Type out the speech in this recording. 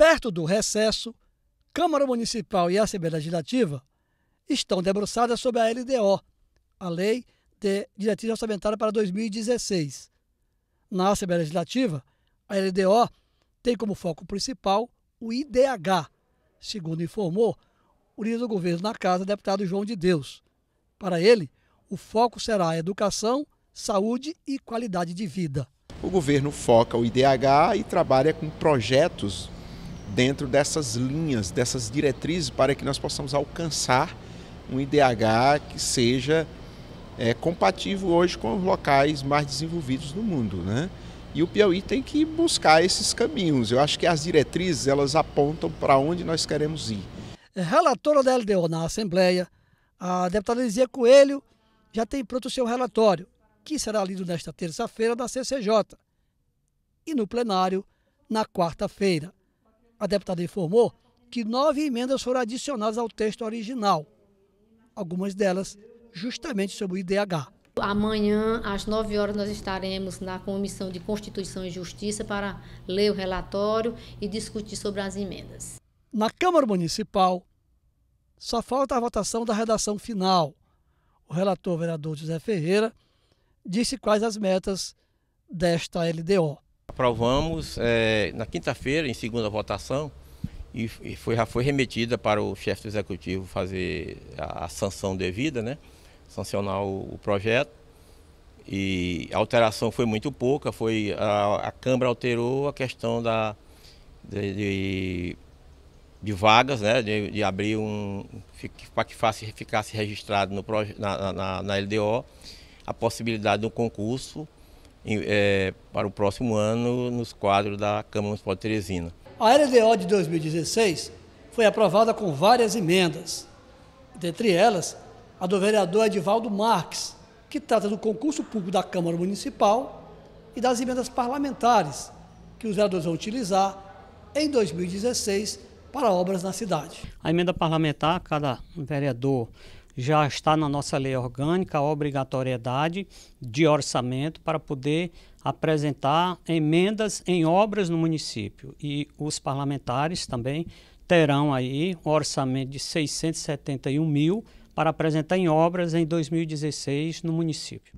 Perto do recesso, Câmara Municipal e Assembleia Legislativa estão debruçadas sobre a LDO, a Lei de Diretriz Orçamentária para 2016. Na Assembleia Legislativa, a LDO tem como foco principal o IDH, segundo informou o líder do governo na casa, deputado João de Deus. Para ele, o foco será a educação, saúde e qualidade de vida. O governo foca o IDH e trabalha com projetos dentro dessas linhas, dessas diretrizes, para que nós possamos alcançar um IDH que seja é, compatível hoje com os locais mais desenvolvidos do mundo, né? E o Piauí tem que buscar esses caminhos. Eu acho que as diretrizes elas apontam para onde nós queremos ir. Relatora da LDO na Assembleia, a deputada Lizia Coelho já tem pronto o seu relatório, que será lido nesta terça-feira na CCJ e no plenário na quarta-feira a deputada informou que nove emendas foram adicionadas ao texto original, algumas delas justamente sobre o IDH. Amanhã, às 9 horas, nós estaremos na Comissão de Constituição e Justiça para ler o relatório e discutir sobre as emendas. Na Câmara Municipal, só falta a votação da redação final. O relator, vereador José Ferreira, disse quais as metas desta LDO aprovamos é, na quinta-feira, em segunda votação, e, foi, já foi remetida para o chefe do executivo fazer a, a sanção devida, né? sancionar o, o, projeto. E a alteração foi muito pouca, foi a, a Câmara alterou a questão da, de, de, de vagas, né? de, de abrir um. para que faça, ficasse registrado no, na, na, na LDO a possibilidade de um concurso é, para o próximo ano nos quadros da Câmara Municipal de Teresina. A LDO de 2016 foi aprovada com várias emendas, dentre elas a do vereador Edivaldo Marques, que trata do concurso público da Câmara Municipal e das emendas parlamentares que os vereadores vão utilizar em 2016 para obras na cidade. A emenda parlamentar, cada vereador já está na nossa lei orgânica a obrigatoriedade de orçamento para poder apresentar emendas em obras no município. E os parlamentares também terão aí um orçamento de 671 mil para apresentar em obras em 2016 no município.